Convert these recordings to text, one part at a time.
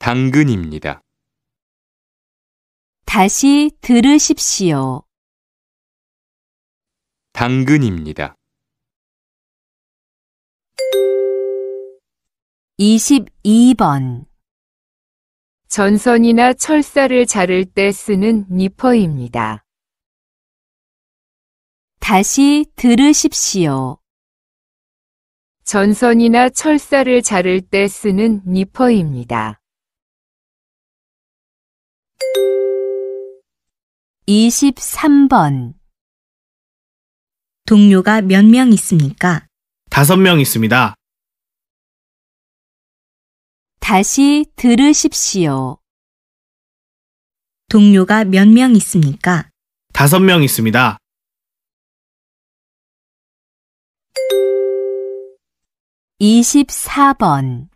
당근입니다. 다시 들으십시오. 당근입니다. 22번 전선이나 철사를 자를 때 쓰는 니퍼입니다. 다시 들으십시오. 전선이나 철사를 자를 때 쓰는 니퍼입니다. 23번 동료가 몇 명 있습니까? 다섯 명 있습니다. 다시 들으십시오. 동료가 몇 명 있습니까? 다섯 명 있습니다. 24번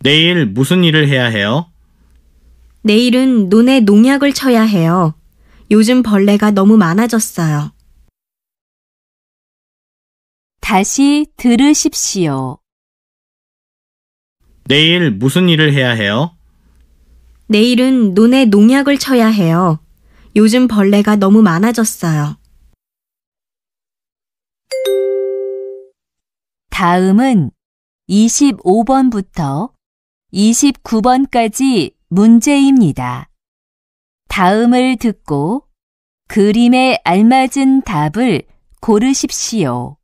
내일 무슨 일을 해야 해요? 내일은 논에 농약을 쳐야 해요. 요즘 벌레가 너무 많아졌어요. 다시 들으십시오. 내일 무슨 일을 해야 해요? 내일은 논에 농약을 쳐야 해요. 요즘 벌레가 너무 많아졌어요. 다음은 25번부터 29번까지 문제입니다. 다음을 듣고 그림에 알맞은 답을 고르십시오.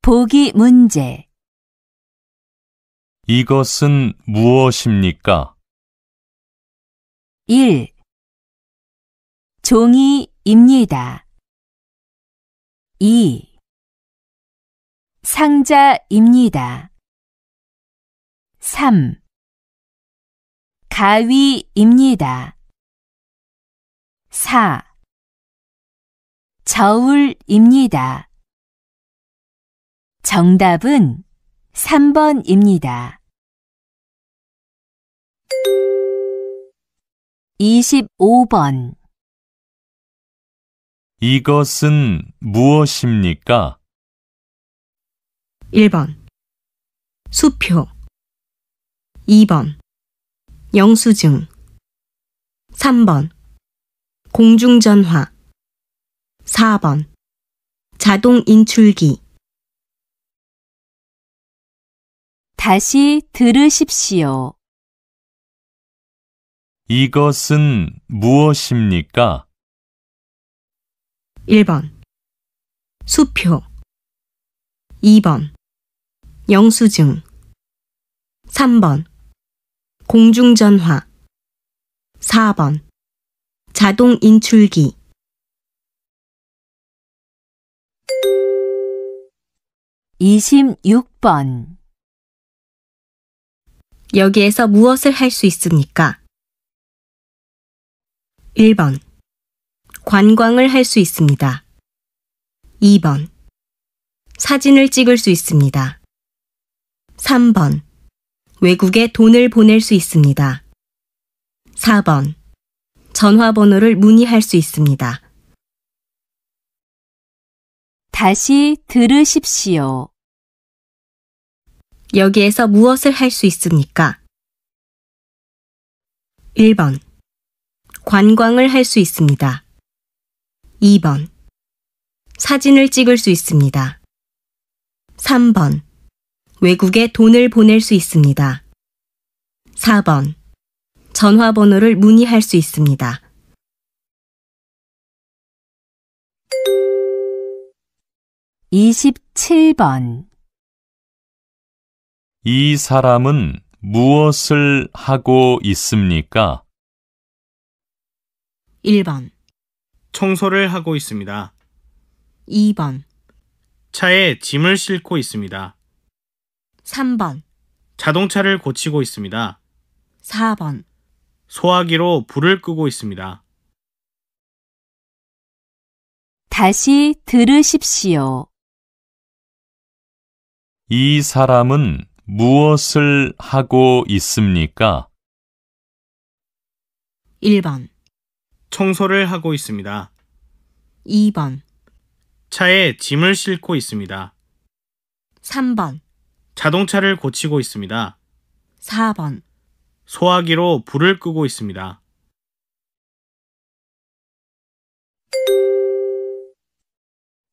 보기 문제 이것은 무엇입니까? 1. 종이입니다. 2. 상자입니다. 3. 가위입니다. 4. 저울입니다. 정답은 3번입니다. 25번 이것은 무엇입니까? 1번 수표 2번 영수증 3번 공중전화 4번 자동 인출기 다시 들으십시오. 이것은 무엇입니까? 1번 수표 2번 영수증 3번 공중전화 4번 자동 인출기 26번 여기에서 무엇을 할 수 있습니까? 1번 관광을 할 수 있습니다. 2번 사진을 찍을 수 있습니다. 3번 외국에 돈을 보낼 수 있습니다. 4번. 전화번호를 문의할 수 있습니다. 다시 들으십시오. 여기에서 무엇을 할 수 있습니까? 1번. 관광을 할 수 있습니다. 2번. 사진을 찍을 수 있습니다. 3번. 외국에 돈을 보낼 수 있습니다. 4번. 전화번호를 문의할 수 있습니다. 27번. 이 사람은 무엇을 하고 있습니까? 1번, 청소를 하고 있습니다. 2번, 차에 짐을 싣고 있습니다. 3번, 자동차를 고치고 있습니다. 4번, 소화기로 불을 끄고 있습니다. 다시 들으십시오. 이 사람은 무엇을 하고 있습니까? 1번, 청소를 하고 있습니다. 2번, 차에 짐을 싣고 있습니다. 3번, 자동차를 고치고 있습니다. 4번, 소화기로 불을 끄고 있습니다.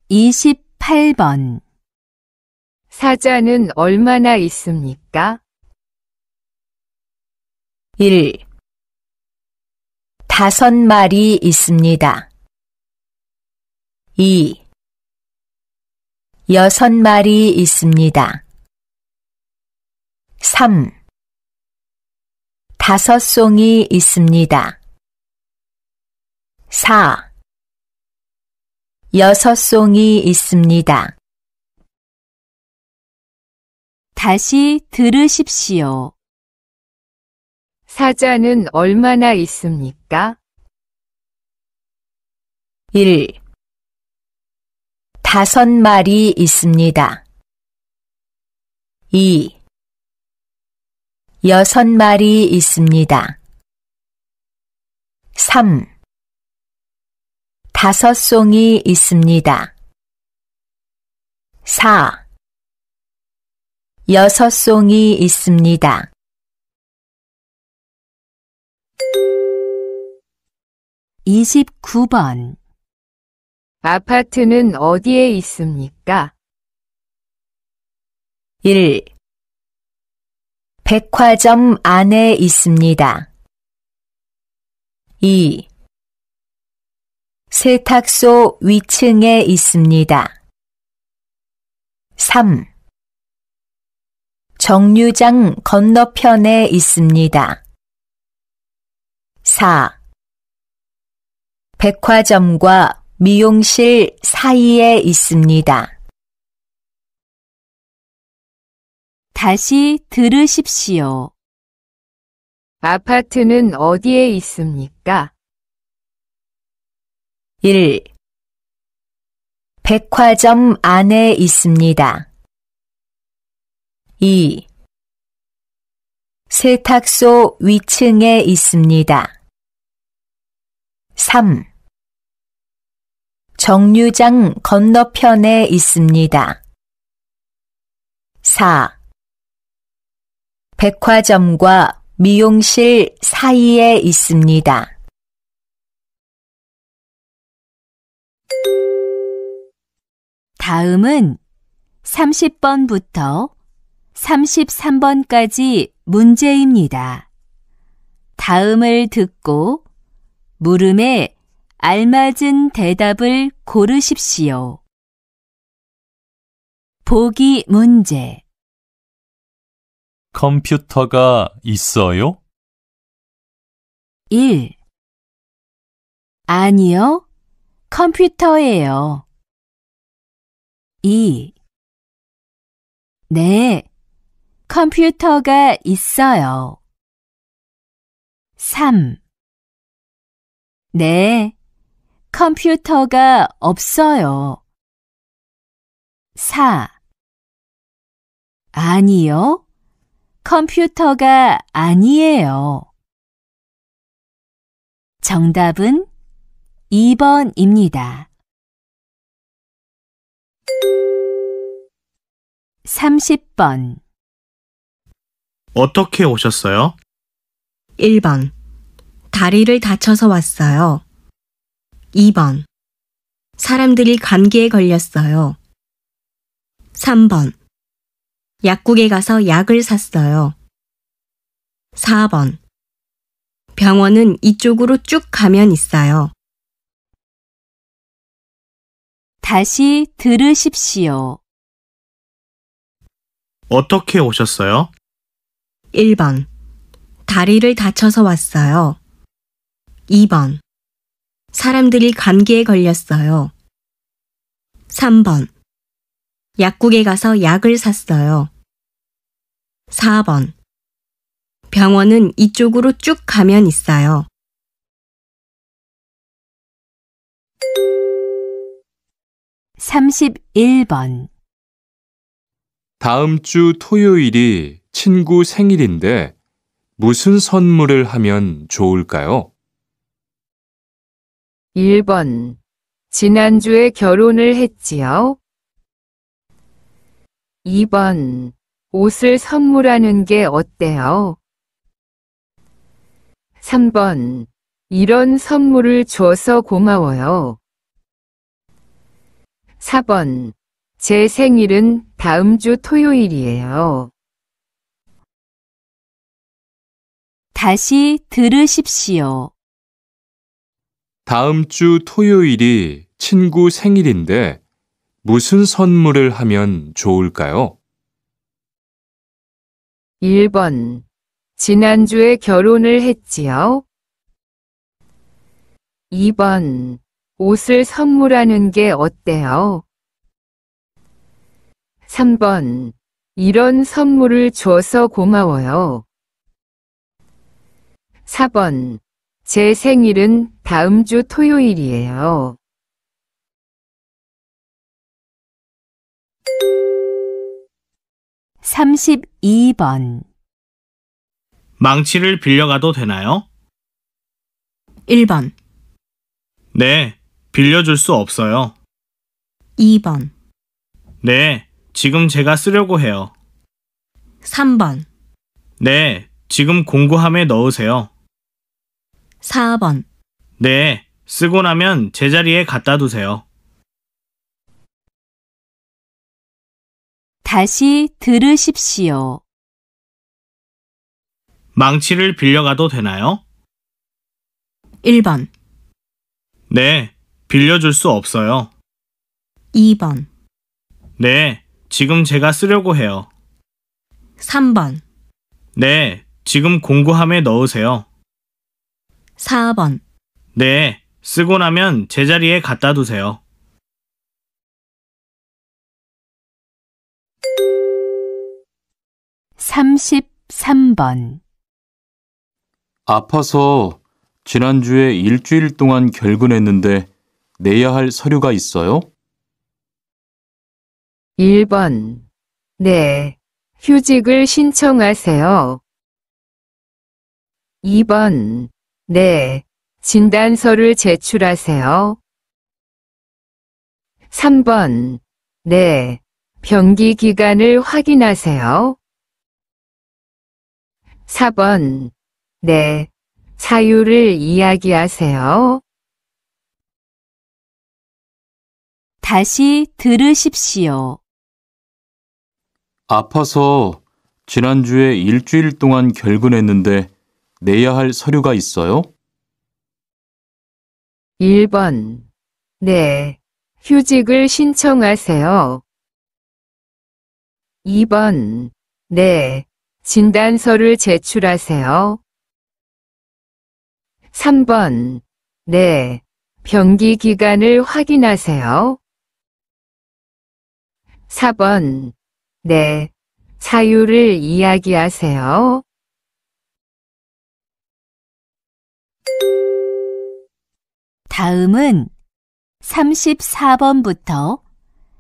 28번, 사자는 얼마나 있습니까? 1. 다섯 마리 있습니다. 2. 여섯 마리 있습니다. 3. 다섯 송이 있습니다. 4. 여섯 송이 있습니다. 다시 들으십시오. 사자는 얼마나 있습니까? 1. 다섯 마리 있습니다. 2. 여섯 마리 있습니다. 3. 다섯 송이 있습니다. 4. 여섯 송이 있습니다. 29번 아파트는 어디에 있습니까? 1. 백화점 안에 있습니다. 2. 세탁소 위층에 있습니다. 3. 정류장 건너편에 있습니다. 4. 백화점과 미용실 사이에 있습니다. 다시 들으십시오. 아파트는 어디에 있습니까? 1. 백화점 안에 있습니다. 2. 세탁소 위층에 있습니다. 3. 정류장 건너편에 있습니다. 4. 백화점과 미용실 사이에 있습니다. 다음은 30번부터 33번까지 문제입니다. 다음을 듣고 물음에 알맞은 대답을 고르십시오. 보기 문제 컴퓨터가 있어요? 1. 아니요. 컴퓨터예요. 2. 네. 컴퓨터가 있어요. 3. 네. 컴퓨터가 없어요. 4. 아니요. 컴퓨터가 아니에요. 정답은 2번입니다. 30번 어떻게 오셨어요? 1번. 다리를 다쳐서 왔어요. 2번. 사람들이 감기에 걸렸어요. 3번. 약국에 가서 약을 샀어요. 4번. 병원은 이쪽으로 쭉 가면 있어요. 다시 들으십시오. 어떻게 오셨어요? 1번. 다리를 다쳐서 왔어요. 2번. 사람들이 감기에 걸렸어요. 3번. 약국에 가서 약을 샀어요. 4번. 병원은 이쪽으로 쭉 가면 있어요. 31번. 다음 주 토요일이 친구 생일인데 무슨 선물을 하면 좋을까요? 1번. 지난주에 결혼을 했지요? 2번. 옷을 선물하는 게 어때요? 3번. 이런 선물을 줘서 고마워요. 4번. 제 생일은 다음 주 토요일이에요. 다시 들으십시오. 다음 주 토요일이 친구 생일인데 무슨 선물을 하면 좋을까요? 1번. 지난주에 결혼을 했지요? 2번. 옷을 선물하는 게 어때요? 3번. 이런 선물을 줘서 고마워요. 4번. 제 생일은 다음 주 토요일이에요. 32번 망치를 빌려가도 되나요? 1번, 네, 빌려줄 수 없어요. 2번, 네, 지금 제가 쓰려고 해요. 3번, 네, 지금 공구함에 넣으세요. 4번, 네, 쓰고 나면 제자리에 갖다 두세요. 다시 들으십시오. 망치를 빌려가도 되나요? 1번, 네, 빌려줄 수 없어요. 2번, 네, 지금 제가 쓰려고 해요. 3번, 네, 지금 공구함에 넣으세요. 4번. 네, 쓰고 나면 제자리에 갖다 두세요. 33번 아파서 지난주에 일주일 동안 결근했는데 내야 할 서류가 있어요? 1번. 네. 휴직을 신청하세요. 2번. 네. 진단서를 제출하세요. 3번. 네. 병기 기간을 확인하세요. 4번. 네. 사유를 이야기하세요. 다시 들으십시오. 아파서 지난주에 일주일 동안 결근했는데 내야 할 서류가 있어요? 1번. 네. 휴직을 신청하세요. 2번. 네. 진단서를 제출하세요. 3번. 네. 병기 기간을 확인하세요. 4번. 네. 사유를 이야기하세요. '다음'은 34번부터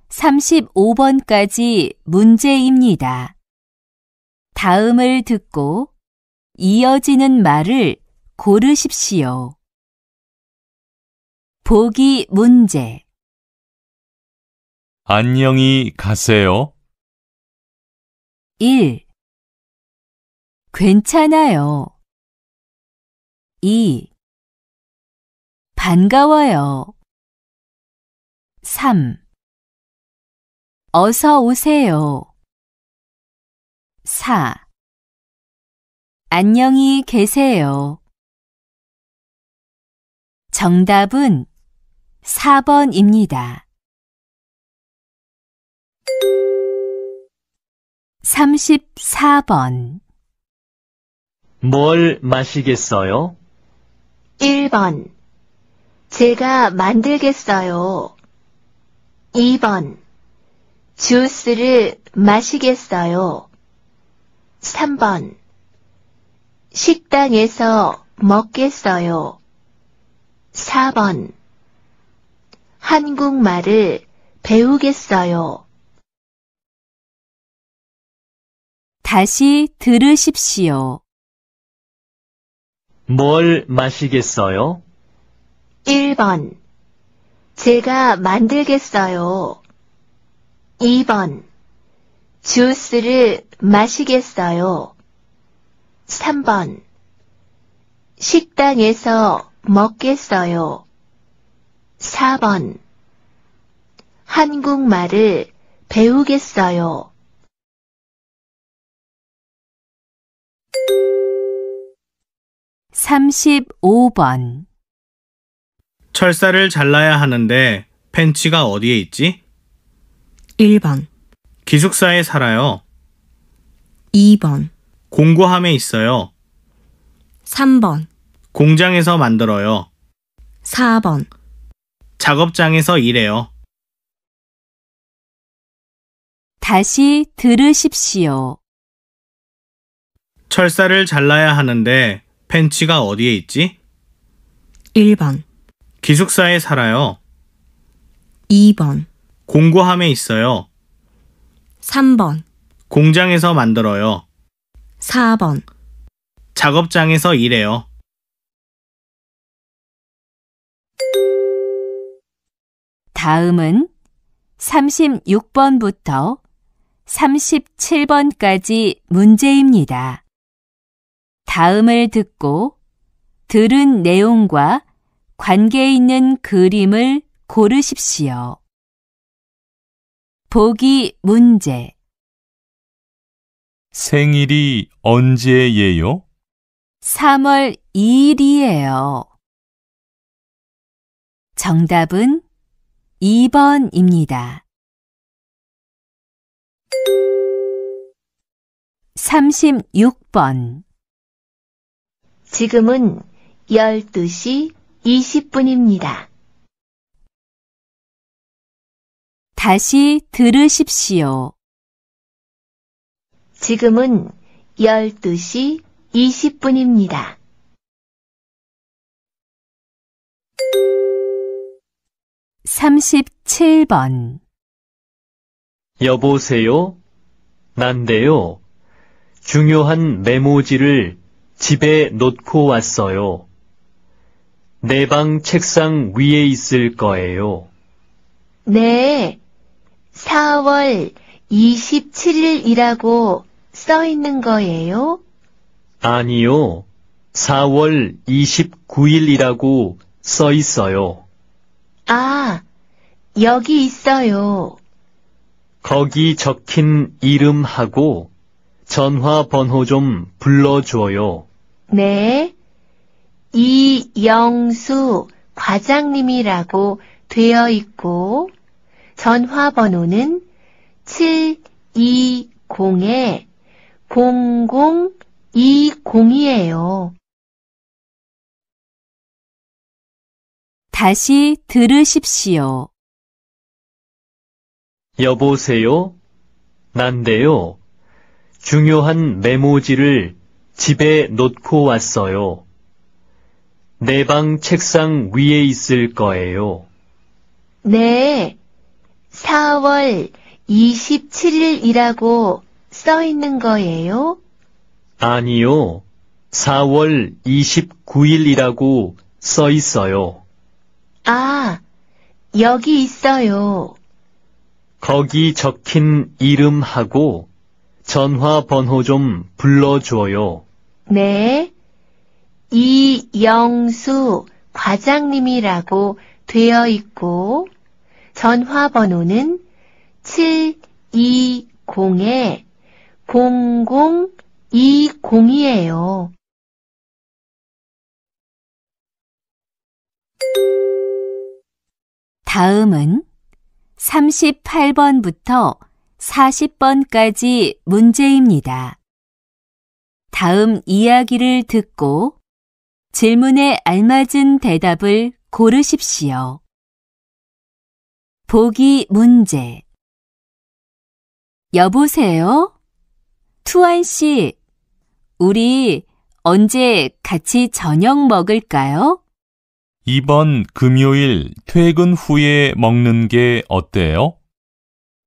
35번까지 문제입니다. 다음을 듣고 이어지는 말을 고르십시오. 보기 문제 안녕히 가세요. 1. 괜찮아요. 2. 반가워요. 3. 어서 오세요. 4. 안녕히 계세요. 정답은 4번입니다. 34번 뭘 마시겠어요? 1번 제가 만들겠어요. 2번 주스를 마시겠어요. 3번 식당에서 먹겠어요. 4번 한국말을 배우겠어요. 다시 들으십시오. 뭘 마시겠어요? 1번 제가 만들겠어요. 2번 주스를 마시겠어요. 3번. 식당에서 먹겠어요. 4번. 한국말을 배우겠어요. 35번 철사를 잘라야 하는데 펜치가 어디에 있지? 1번 기숙사에 살아요. 2번, 공구함에 있어요. 3번, 공장에서 만들어요. 4번, 작업장에서 일해요. 다시 들으십시오. 철사를 잘라야 하는데 펜치가 어디에 있지? 1번, 기숙사에 살아요. 2번, 공구함에 있어요. 3번, 공장에서 만들어요. 4번, 작업장에서 일해요. '다음'은 36번부터 37번까지 문제입니다. 다음을 듣고 들은 내용과 관계 있는 그림을 고르십시오. 보기 문제 생일이 언제예요? 3월 2일이에요. 정답은 2번입니다. 36번 지금은 12시 20분입니다. 다시 들으십시오. 지금은 12시 20분입니다. 삼십번 여보세요? 난데요. 중요한 메모지를 집에 놓고 왔어요. 내 방 책상 위에 있을 거예요. 네, 4월 27일이라고 써 있는 거예요? 아니요. 4월 29일이라고 써 있어요. 아, 여기 있어요. 거기 적힌 이름하고 전화번호 좀 불러줘요. 네. 이영수 과장님이라고 되어 있고, 전화번호는 7 2 0 0 0 2 0이에요 다시 들으십시오. 여보세요? 난데요. 중요한 메모지를 집에 놓고 왔어요. 내 방 책상 위에 있을 거예요. 네, 4월 27일이라고 써 있는 거예요? 아니요. 4월 29일이라고 써 있어요. 아, 여기 있어요. 거기 적힌 이름하고 전화번호 좀 불러줘요. 네. 이영수 과장님이라고 되어 있고, 전화번호는 720-0020이에요. 다음은 38번부터 40번까지 문제입니다. 다음 이야기를 듣고 질문에 알맞은 대답을 고르십시오. 보기 문제. 여보세요? 투안 씨, 우리 언제 같이 저녁 먹을까요? 이번 금요일 퇴근 후에 먹는 게 어때요?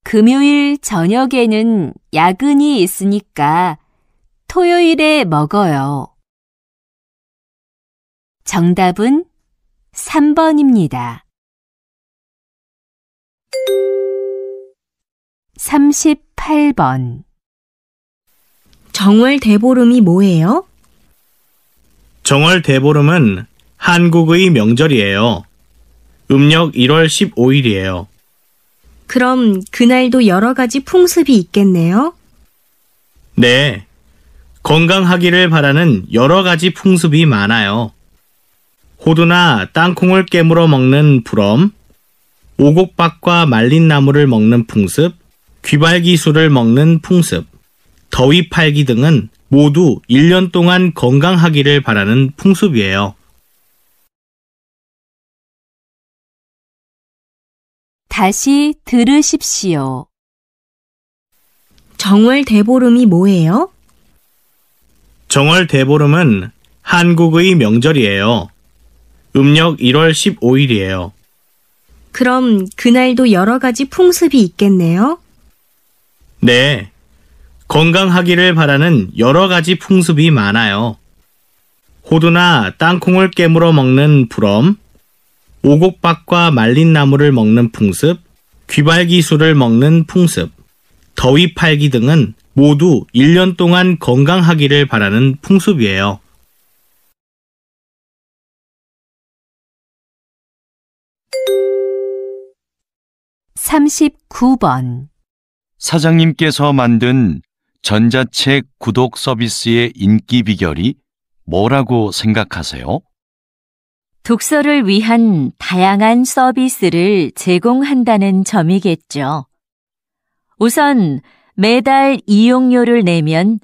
금요일 저녁에는 야근이 있으니까 토요일에 먹어요. 정답은 3번입니다. 38번 정월 대보름이 뭐예요? 정월 대보름은 한국의 명절이에요. 음력 1월 15일이에요. 그럼 그날도 여러 가지 풍습이 있겠네요. 네. 건강하기를 바라는 여러 가지 풍습이 많아요. 호두나 땅콩을 깨물어 먹는 부럼, 오곡박과 말린 나무를 먹는 풍습, 귀발기술을 먹는 풍습, 더위 팔기 등은 모두 1년 동안 건강하기를 바라는 풍습이에요. 다시 들으십시오. 정월 대보름이 뭐예요? 정월 대보름은 한국의 명절이에요. 음력 1월 15일이에요. 그럼 그날도 여러 가지 풍습이 있겠네요? 네. 건강하기를 바라는 여러 가지 풍습이 많아요. 호두나 땅콩을 깨물어 먹는 불럼 오곡박과 말린 나무를 먹는 풍습, 귀발기술을 먹는 풍습, 더위 팔기 등은 모두 1년 동안 건강하기를 바라는 풍습이에요. 39번 사장님께서 만든 전자책 구독 서비스의 인기 비결이 뭐라고 생각하세요? 독서를 위한 다양한 서비스를 제공한다는 점이겠죠. 우선 매달 이용료를 내면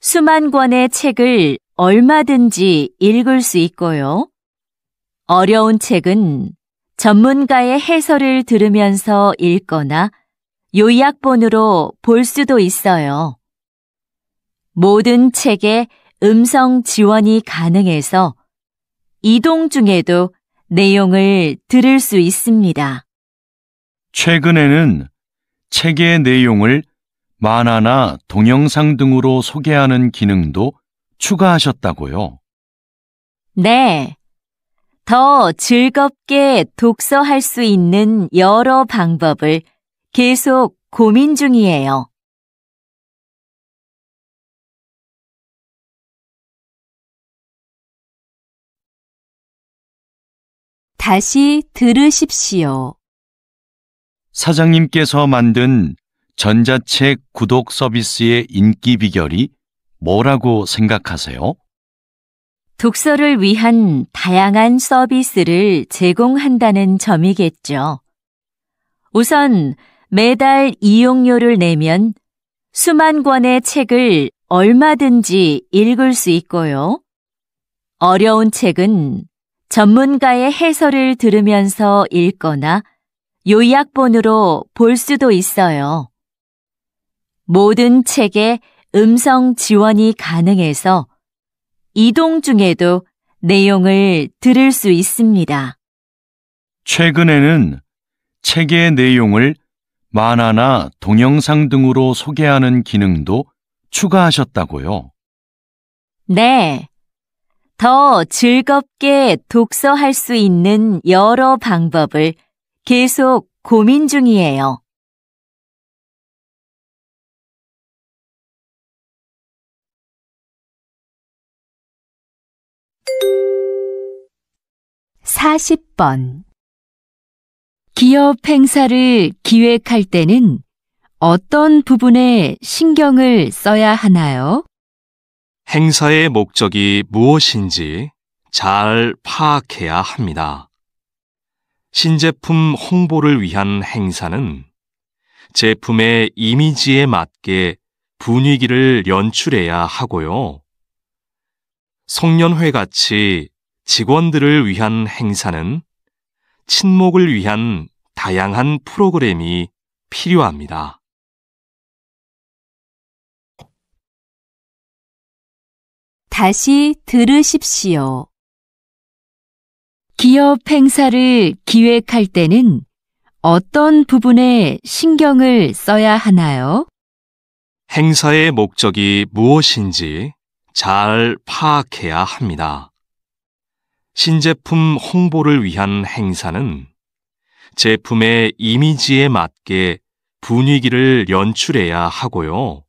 수만 권의 책을 얼마든지 읽을 수 있고요. 어려운 책은 전문가의 해설을 들으면서 읽거나 요약본으로 볼 수도 있어요. 모든 책에 음성 지원이 가능해서 이동 중에도 내용을 들을 수 있습니다. 최근에는 책의 내용을 만화나 동영상 등으로 소개하는 기능도 추가하셨다고요? 네. 더 즐겁게 독서할 수 있는 여러 방법을 계속 고민 중이에요. 다시 들으십시오. 사장님께서 만든 전자책 구독 서비스의 인기 비결이 뭐라고 생각하세요? 독서를 위한 다양한 서비스를 제공한다는 점이겠죠. 우선 매달 이용료를 내면 수만 권의 책을 얼마든지 읽을 수 있고요. 어려운 책은 전문가의 해설을 들으면서 읽거나 요약본으로 볼 수도 있어요. 모든 책에 음성 지원이 가능해서 이동 중에도 내용을 들을 수 있습니다. 최근에는 책의 내용을 만화나 동영상 등으로 소개하는 기능도 추가하셨다고요. 네. 더 즐겁게 독서할 수 있는 여러 방법을 계속 고민 중이에요. 40번 기업 행사를 기획할 때는 어떤 부분에 신경을 써야 하나요? 행사의 목적이 무엇인지 잘 파악해야 합니다. 신제품 홍보를 위한 행사는 제품의 이미지에 맞게 분위기를 연출해야 하고요. 성년회 같이 직원들을 위한 행사는 친목을 위한 다양한 프로그램이 필요합니다. 다시 들으십시오. 기업 행사를 기획할 때는 어떤 부분에 신경을 써야 하나요? 행사의 목적이 무엇인지 잘 파악해야 합니다. 신제품 홍보를 위한 행사는 제품의 이미지에 맞게 분위기를 연출해야 하고요.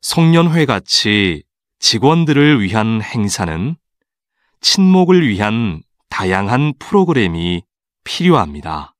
송년회 같이 직원들을 위한 행사는 친목을 위한 다양한 프로그램이 필요합니다.